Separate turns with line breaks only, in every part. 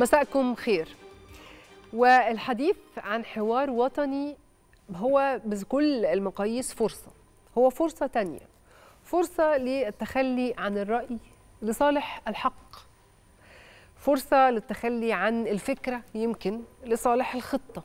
مساءكم خير والحديث عن حوار وطني هو بكل المقاييس فرصة هو فرصة تانية فرصة للتخلي عن الرأي لصالح الحق فرصة للتخلي عن الفكرة يمكن لصالح الخطة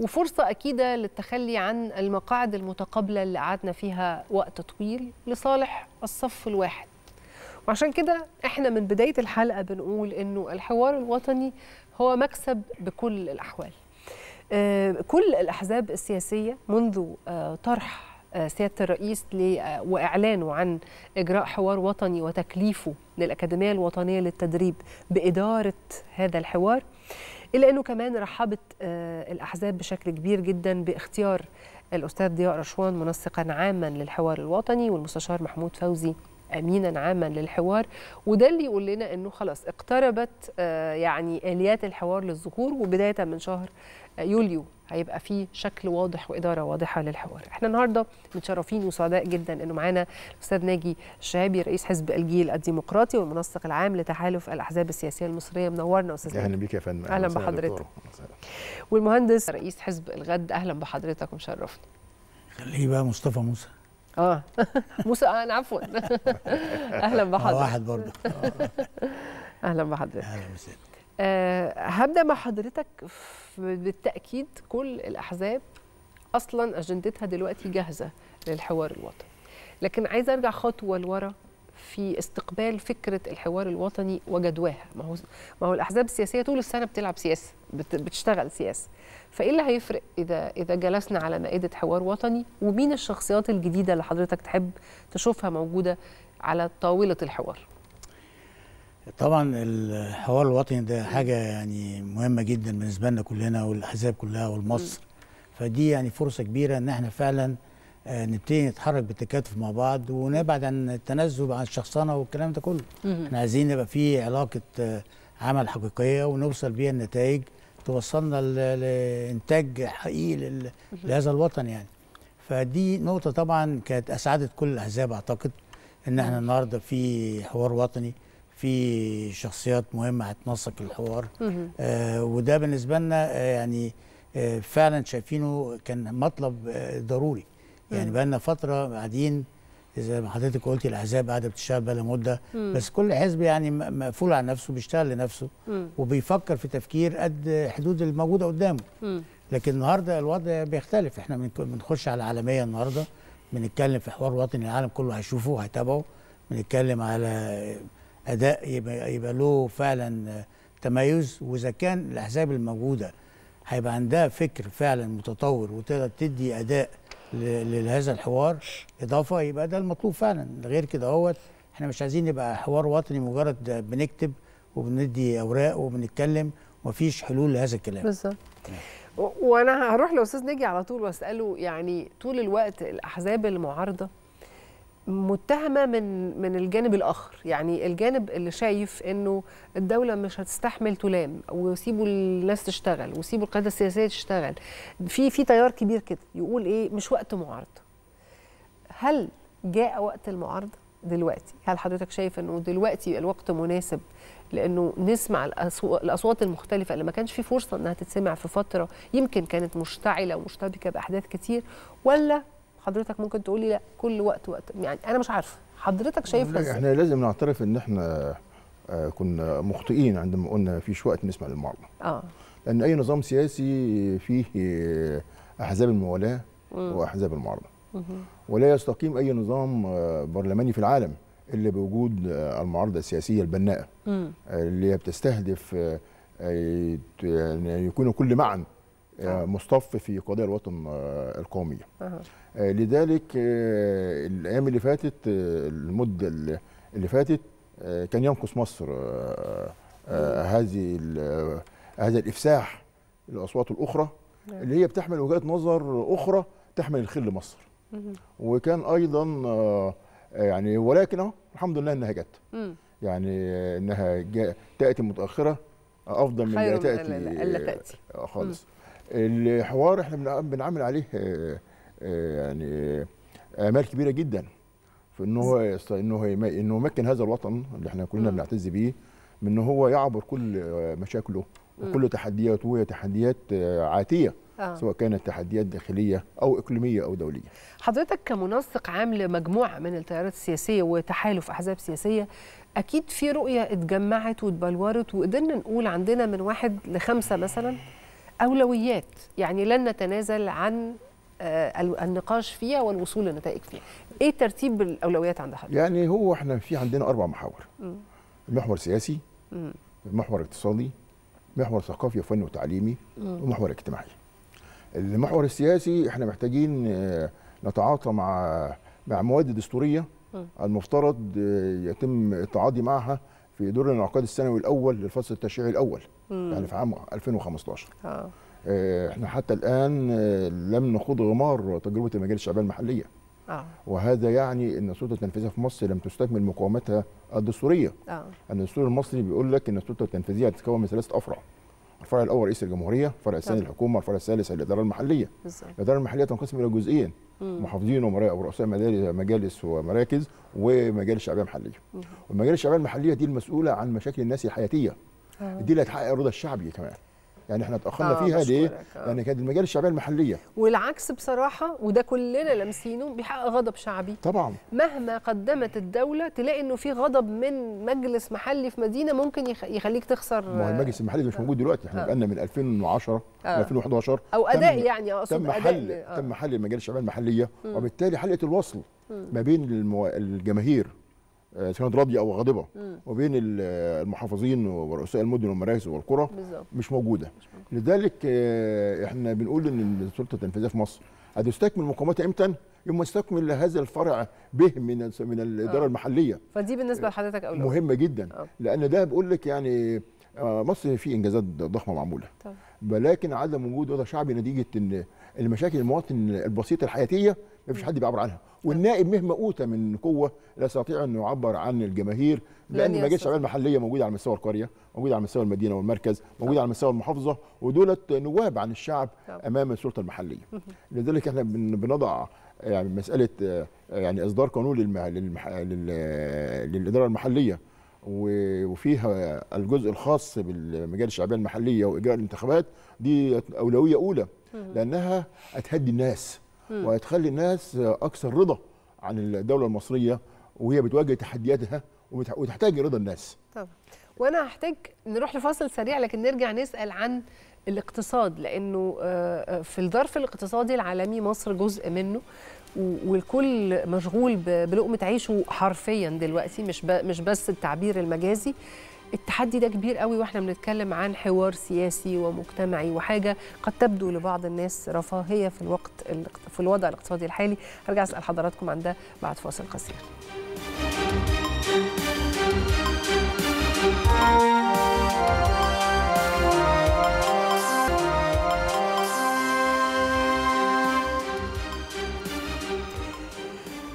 وفرصة أكيدة للتخلي عن المقاعد المتقابلة اللي قعدنا فيها وقت طويل لصالح الصف الواحد وعشان كده احنا من بدايه الحلقه بنقول انه الحوار الوطني هو مكسب بكل الاحوال آه، كل الاحزاب السياسيه منذ آه، طرح آه، سياده الرئيس واعلانه عن اجراء حوار وطني وتكليفه للاكاديميه الوطنيه للتدريب باداره هذا الحوار الا انه كمان رحبت الاحزاب بشكل كبير جدا باختيار الاستاذ ضياء رشوان منسقا عاما للحوار الوطني والمستشار محمود فوزي امينا عاما للحوار وده اللي يقول لنا انه خلاص اقتربت آه، يعني اليات الحوار للظهور وبدايه من شهر آه، يوليو هيبقى في شكل واضح واداره واضحه للحوار احنا النهارده متشرفين وسعداء جدا انه معانا الاستاذ ناجي الشهابي رئيس حزب الجيل الديمقراطي والمنسق العام لتحالف الاحزاب السياسيه المصريه منورنا استاذ اهلا بيك
يا فندم اهلا بحضرتك
والمهندس رئيس حزب الغد اهلا بحضرتك ومشرفنا
خليه بقى مصطفى موسى
اه موسى انا آه، نعم، عفوا اهلا آه، بحضرتك واحد برضه اهلا بحضرتك اهلا وسهلا آه، هبدا مع حضرتك بالتاكيد كل الاحزاب اصلا اجندتها دلوقتي جاهزه للحوار الوطني لكن عايز ارجع خطوه لورا في استقبال فكره الحوار الوطني وجدواها ما هو ما هو الاحزاب السياسيه طول السنه بتلعب سياسه بتشتغل سياسه فايه اللي هيفرق اذا اذا جلسنا على مائده حوار وطني ومين الشخصيات الجديده اللي حضرتك تحب تشوفها موجوده على طاوله الحوار
طبعا الحوار الوطني ده حاجه يعني مهمه جدا بالنسبه لنا كلنا والاحزاب كلها والمصر فدي يعني فرصه كبيره ان احنا فعلا آه، نبتدي نتحرك بالتكاتف مع بعض ونبعد عن التنزل عن الشخصنه والكلام ده كله احنا عايزين يبقى في علاقه آه، عمل حقيقيه ونوصل بيها النتائج توصلنا لانتاج حقيقي لهذا الوطن يعني فدي نقطه طبعا كانت اسعدت كل الاحزاب اعتقد ان احنا النهارده في حوار وطني في شخصيات مهمه هتنسق الحوار آه وده بالنسبه لنا آه، يعني فعلا شايفينه كان مطلب ضروري يعني بقى لنا فتره قاعدين زي ما حضرتك قلتي الاحزاب قاعده بتشتغل بقى مده بس كل حزب يعني مقفول على نفسه بيشتغل لنفسه مم. وبيفكر في تفكير قد حدود الموجوده قدامه مم. لكن النهارده الوضع بيختلف احنا بنخش على العالميه النهارده بنتكلم في حوار وطني العالم كله هيشوفه وهيتابعه بنتكلم على اداء يبقى, يبقى له فعلا تميز واذا كان الاحزاب الموجوده هيبقى عندها فكر فعلا متطور وتقدر تدي اداء لهذا الحوار اضافه يبقى ده المطلوب فعلا غير كده اهوت احنا مش عايزين يبقى حوار وطني مجرد بنكتب وبندي اوراق وبنتكلم ومفيش حلول لهذا الكلام بالظبط
وانا هروح لاستاذ نجي على طول واساله يعني طول الوقت الاحزاب المعارضه متهمه من من الجانب الاخر يعني الجانب اللي شايف انه الدوله مش هتستحمل تلام ويسيبوا الناس تشتغل ويسيبوا القياده السياسيه تشتغل في في تيار كبير كده يقول ايه مش وقت معارضه هل جاء وقت المعارضه دلوقتي هل حضرتك شايف انه دلوقتي الوقت مناسب لانه نسمع الاصوات المختلفه اللي ما كانش في فرصه انها تتسمع في فتره يمكن كانت مشتعله ومشتبكه باحداث كتير ولا حضرتك ممكن تقولي لا كل وقت وقت يعني انا مش عارفه حضرتك شايفها ازاي احنا
لازم نعترف ان احنا آه، كنا مخطئين عندما قلنا فيش وقت نسمع للمعارضه اه لان اي نظام سياسي فيه آه، احزاب الموالاه واحزاب المعارضه ولا يستقيم اي نظام آه، برلماني في العالم الا بوجود المعارضه السياسيه البناءه اللي بتستهدف يعني يكونوا كل معا آه، مصطف في قضايا الوطن أه. آه، لذلك آه، الايام اللي فاتت المده اللي فاتت كان ينقص مصر هذه هذا الافساح للاصوات الاخرى نعم. اللي هي بتحمل وجهات نظر اخرى تحمل الخير لمصر وكان ايضا يعني ولكن الحمد لله انها جت يعني انها تاتي متاخره افضل من تاتي تاتي خالص الحوار احنا بنعمل عليه آه، آه، يعني امال كبيره جدا في ان هو انه انه يمكن هذا الوطن اللي احنا كلنا بنعتز بيه من ان هو يعبر كل آه، مشاكله وكل تحدياته وهي تحديات عاتيه آه. سواء كانت تحديات داخليه او اقليميه او دوليه.
حضرتك كمنسق عام لمجموعه من التيارات السياسيه وتحالف احزاب سياسيه اكيد في رؤيه اتجمعت واتبلورت وقدرنا نقول عندنا من واحد لخمسه مثلا اولويات يعني لن نتنازل عن آه، النقاش فيها والوصول لنتائج فيها ايه ترتيب الاولويات عند حضرتك
يعني هو احنا في عندنا اربع محاور محور المحور السياسي اقتصادي المحور الاقتصادي محور ثقافي وفني وتعليمي ومحور اجتماعي المحور السياسي احنا محتاجين آه، نتعاطى مع مع مواد دستوريه المفترض آه، يتم التعاضي معها في دور الانعقاد السنوي الاول للفصل التشريعي الاول مم. يعني في عام 2015 آه. آه. احنا حتى الان آه، لم نخوض غمار تجربه المجالس الشعبيه المحليه آه. وهذا يعني ان السلطه التنفيذيه في مصر لم تستكمل مقاومتها الدستوريه آه. ان الدستور المصري بيقول لك ان السلطه التنفيذيه هتتكون من ثلاثه افرع الفرع الاول رئيس الجمهوريه الفرع الثاني الحكومه الفرع الثالث الاداره المحليه بالزبط. الاداره المحليه تنقسم الى جزئين محافظين ورؤساء مجالس ومراكز ومجالس شعبيه محليه والمجالس الشعبيه المحليه دي المسؤوله عن مشاكل الناس الحياتيه آه. دي اللي هتحقق الرضا الشعبي كمان يعني احنا اتاخرنا آه فيها ليه؟ آه. يعني كانت المجال الشعبيه المحليه
والعكس بصراحه وده كلنا لامسينه بيحقق غضب شعبي طبعا مهما قدمت الدوله تلاقي انه في غضب من مجلس محلي في مدينه ممكن يخليك تخسر ما هو المجلس
المحلي ده مش موجود دلوقتي احنا آه. بقالنا من 2010 آه. 2011 او اداء يعني اقصد تم أداء حل آه. تم حل المجال الشعبيه المحليه وبالتالي حلقه الوصل ما بين الجماهير آه، سند راضيه او غاضبه وبين آه، المحافظين ورؤساء المدن والمراكز والقرى مش موجوده لذلك آه، احنا بنقول ان السلطه التنفيذيه في مصر هتستكمل مقاماتها امتى؟ يوم ما استكمل هذا الفرع به من من الاداره آه. المحليه
فدي بالنسبه لحضرتك اولويه مهمه
جدا آه. لان ده بقول لك يعني مصر في انجازات ضخمه معموله طب. ولكن عدم وجود وضع شعبي نتيجه ان المشاكل المواطن البسيطه الحياتيه ما فيش حد بيعبر عنها والنائب مهما اوتى من قوه لا يستطيع انه يعبر عن الجماهير لان المجالس الشعبيه المحليه موجوده على مستوى القريه موجوده على مستوى المدينه والمركز موجوده على مستوى المحافظه ودولت نواب عن الشعب امام السلطه المحليه لذلك احنا بنضع يعني مساله يعني اصدار قانون للمح... للمح... لل... للاداره المحليه وفيها الجزء الخاص بالمجال الشعبيه المحليه واجراء الانتخابات دي اولويه اولى لانها هتهدي الناس وهتخلي الناس اكثر رضا عن الدوله المصريه وهي بتواجه تحدياتها وتحتاج رضا الناس
طبعا وانا هحتاج نروح لفاصل سريع لكن نرجع نسال عن الاقتصاد لانه آه، آه، في الظرف الاقتصادي العالمي مصر جزء منه والكل مشغول بلقمه عيشه حرفيا دلوقتي مش مش بس التعبير المجازي التحدي ده كبير قوي واحنا بنتكلم عن حوار سياسي ومجتمعي وحاجه قد تبدو لبعض الناس رفاهيه في الوقت في الوضع الاقتصادي الحالي هرجع اسال حضراتكم عن ده بعد فاصل قصير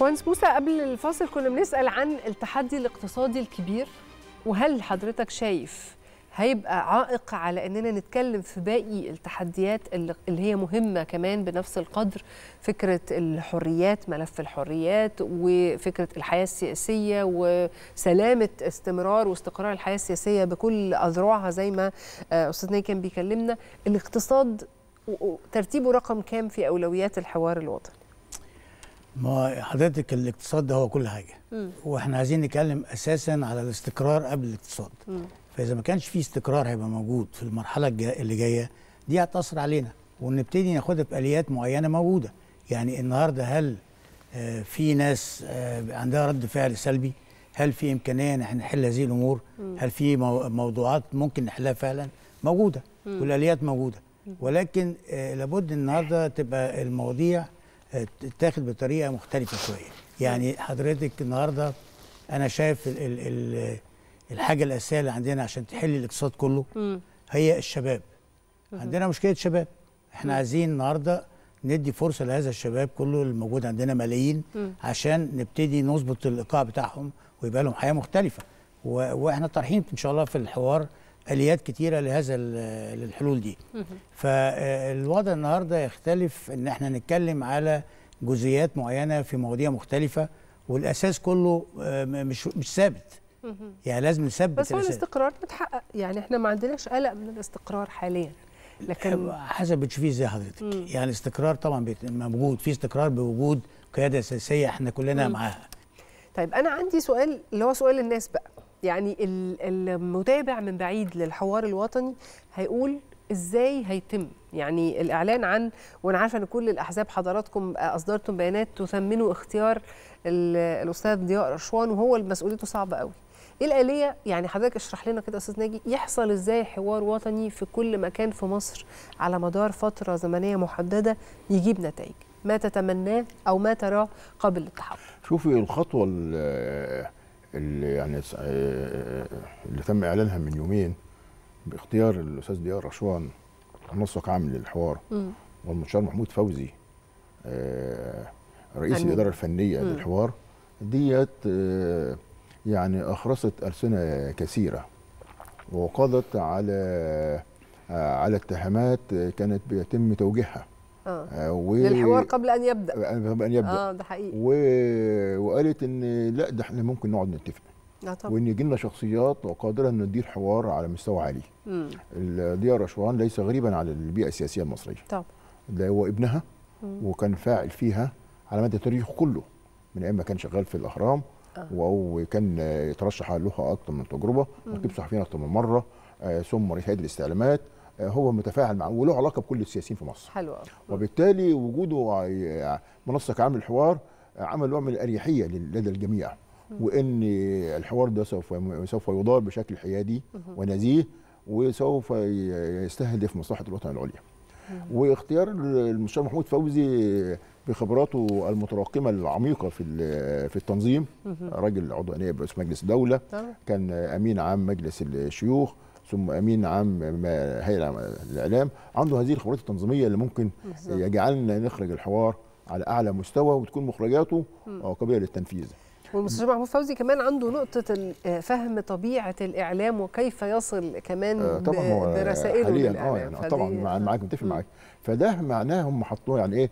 مهندس موسى قبل الفاصل كنا بنسال عن التحدي الاقتصادي الكبير وهل حضرتك شايف هيبقى عائق على اننا نتكلم في باقي التحديات اللي هي مهمه كمان بنفس القدر فكره الحريات ملف الحريات وفكره الحياه السياسيه وسلامه استمرار واستقرار الحياه السياسيه بكل اذرعها زي ما آه، استاذ كان بيكلمنا الاقتصاد ترتيبه رقم كام في اولويات الحوار الوطني
ما حضرتك الاقتصاد ده هو كل حاجه مم. واحنا عايزين نتكلم اساسا على الاستقرار قبل الاقتصاد مم. فاذا ما كانش في استقرار هيبقى موجود في المرحله اللي جايه دي هتاثر علينا ونبتدي ناخدها باليات معينه موجوده يعني النهارده هل آه، في ناس آه، عندها رد فعل سلبي هل في امكانيه ان احنا نحل هذه الامور مم. هل في موضوعات ممكن نحلها فعلا موجوده والاليات موجوده ولكن آه، لابد النهارده تبقى المواضيع تتاخد بطريقه مختلفه شويه يعني حضرتك النهارده انا شايف الـ الـ الـ الحاجه الاساسيه اللي عندنا عشان تحل الاقتصاد كله هي الشباب عندنا مشكله شباب احنا عايزين النهارده ندي فرصه لهذا الشباب كله اللي موجود عندنا ملايين عشان نبتدي نظبط الايقاع بتاعهم ويبقى لهم حياه مختلفه واحنا طارحين ان شاء الله في الحوار اليات كتيره لهذا الحلول دي فالوضع النهارده يختلف ان احنا نتكلم على جزئيات معينه في مواضيع مختلفه والاساس كله آه، مش مش ثابت يعني لازم نثبت بس هو الاستقرار
متحقق يعني احنا ما عندناش قلق من الاستقرار حاليا لكن
حسب بتشوفيه ازاي حضرتك مم. يعني الاستقرار طبعا موجود في استقرار بوجود قياده اساسيه احنا كلنا مم. معاها
طيب انا عندي سؤال اللي هو سؤال الناس بقى يعني المتابع من بعيد للحوار الوطني هيقول ازاي هيتم يعني الاعلان عن وانا عارفه ان كل الاحزاب حضراتكم آه، اصدرتم بيانات تثمنوا اختيار الاستاذ ضياء رشوان وهو مسؤوليته صعبه قوي ايه الاليه يعني حضرتك اشرح لنا كده استاذ ناجي يحصل ازاي حوار وطني في كل مكان في مصر على مدار فتره زمنيه محدده يجيب نتائج ما تتمناه او ما تراه قبل التحول
شوفي الخطوه اللي يعني آه، آه، آه، اللي تم اعلانها من يومين باختيار الاستاذ ديار رشوان منسق عام للحوار م. والمستشار محمود فوزي رئيس أمين. الاداره الفنيه مم. للحوار ديت يعني اخرست السنه كثيره وقضت على على اتهامات كانت بيتم توجيهها آه. آه. و... للحوار قبل ان يبدا آه، قبل ان يبدا اه ده حقيقي و... وقالت ان لا ده احنا ممكن نقعد نتفق آه طبعا. وان يجي لنا شخصيات قادره ان ندير حوار على مستوى عالي ضياء رشوان ليس غريبا على البيئه السياسيه المصريه طبعا ده هو ابنها مم. وكان فاعل فيها على مدى تاريخه كله من ايام ما كان شغال في الاهرام آه. وكان يترشح لها اكثر من تجربه ركب صحفيين اكثر من مره آه، ثم رئيس هيئه الاستعلامات آه، هو متفاعل معاه وله علاقه بكل السياسيين في مصر حلو وبالتالي وجوده آه، منصه كعامل الحوار آه، عمل نوع من الاريحيه لدى الجميع وان الحوار ده سوف سوف يدار بشكل حيادي ونزيه وسوف يستهدف مصلحه الوطن العليا واختيار المستشار محمود فوزي بخبراته المتراكمه العميقه في في التنظيم راجل عضو نائب رئيس مجلس الدوله كان امين عام مجلس الشيوخ ثم امين عام هيئه الاعلام عنده هذه الخبرات التنظيميه اللي ممكن يجعلنا نخرج الحوار على اعلى مستوى وتكون مخرجاته آه، قابله للتنفيذ
والمستشار محمود فوزي كمان عنده نقطة آه، فهم طبيعة الإعلام وكيف يصل كمان آه، طبعا برسائله حاليا آه يعني طبعا
معاك متفق معاك فده معناه هم حطوه يعني إيه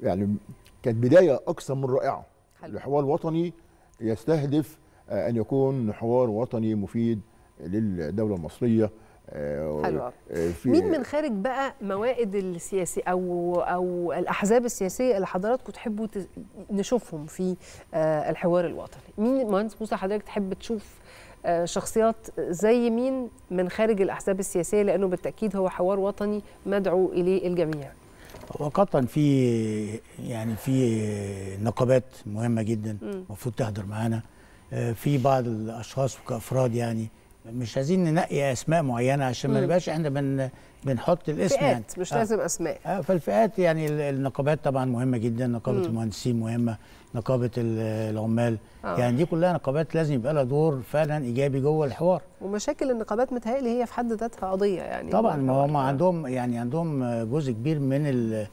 يعني كانت بداية أكثر من رائعة حلو. لحوار وطني يستهدف أن يكون حوار وطني مفيد للدوله المصريه آه، حلو آه، مين من
خارج بقى موائد السياسي او او الاحزاب السياسيه اللي حضراتكم تحبوا نشوفهم في آه، الحوار الوطني مين مهندس موسى حضرتك تحب تشوف شخصيات زي مين من خارج الاحزاب السياسيه لانه بالتاكيد هو حوار وطني مدعو اليه الجميع
وقطعا في يعني في نقابات مهمه جدا المفروض تحضر معانا في بعض الاشخاص كافراد يعني مش عايزين ننقي اسماء معينه عشان ما نبقاش احنا بن بنحط الاسم فئات يعني. مش آه. لازم اسماء آه فالفئات يعني النقابات طبعا مهمه جدا نقابه مم. المهندسين مهمه نقابه العمال آه. يعني دي كلها نقابات لازم يبقى لها دور فعلا ايجابي جوه الحوار
ومشاكل النقابات متهيألي هي في حد ذاتها قضيه يعني طبعا ما
هم آه. عندهم يعني عندهم جزء كبير من ال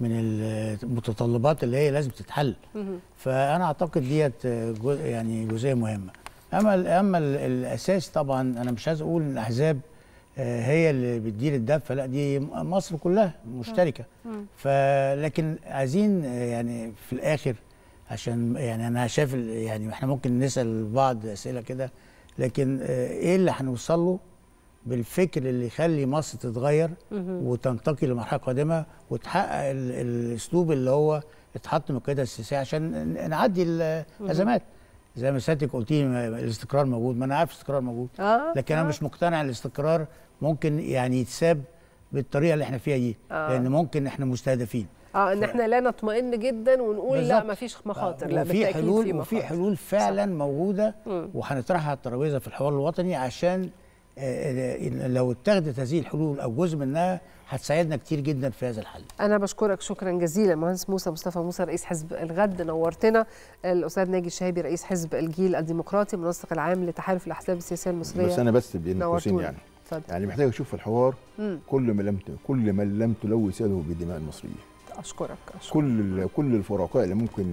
من المتطلبات اللي هي لازم تتحل مم. فانا اعتقد ديت يعني جزئيه مهمه اما اما الاساس طبعا انا مش عايز اقول ان الاحزاب آه، هي اللي بتدير الدفه لا دي مصر كلها مشتركه فلكن عايزين آه، يعني في الاخر عشان يعني انا شايف يعني احنا ممكن نسال بعض اسئله كده لكن آه، ايه اللي هنوصل له بالفكر اللي يخلي مصر تتغير وتنتقل لمرحله قادمه وتحقق الاسلوب اللي هو اتحط من القياده السياسيه عشان نعدي الازمات زي ما سيادتك قلتي الاستقرار موجود ما انا عارف الاستقرار موجود آه. لكن انا آه. مش مقتنع الاستقرار ممكن يعني يتساب بالطريقه اللي احنا فيها دي آه. لان ممكن احنا مستهدفين
اه ان ف... احنا لا نطمئن جدا ونقول بالزبط. لا ما فيش آه، مخاطر لا في حلول وفي
حلول فعلا صح. موجوده وهنطرحها على الترابيزه في الحوار الوطني عشان لو اتخذت هذه الحلول او جزء منها هتساعدنا كتير جدا في هذا الحل.
انا بشكرك شكرا جزيلا مهندس موسى مصطفى موسى رئيس حزب الغد نورتنا الاستاذ ناجي الشهابي رئيس حزب الجيل الديمقراطي المنسق العام لتحالف الاحزاب السياسيه المصريه بس انا بس
بين يعني
فضل. يعني محتاج
اشوف الحوار مم. كل ما لم كل ما لم تلوث يده بدماء المصريين اشكرك, أشكرك. كل كل الفرقاء اللي ممكن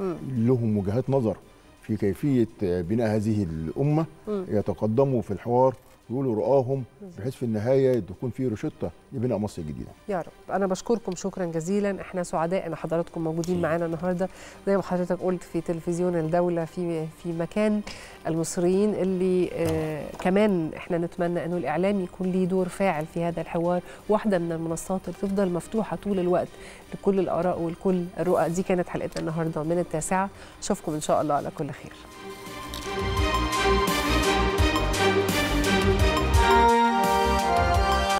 مم. لهم وجهات نظر في كيفيه بناء هذه الامه مم. يتقدموا في الحوار يقولوا رؤاهم بحيث في النهايه تكون في روشته لبناء مصر الجديده.
يا رب انا بشكركم شكرا جزيلا احنا سعداء ان حضراتكم موجودين معانا النهارده زي ما حضرتك قلت في تلفزيون الدوله في في مكان المصريين اللي آه كمان احنا نتمنى انه الاعلام يكون ليه دور فاعل في هذا الحوار واحده من المنصات اللي تفضل مفتوحه طول الوقت لكل الاراء ولكل الرؤى دي كانت حلقتنا النهارده من التاسعه اشوفكم ان شاء الله على كل خير.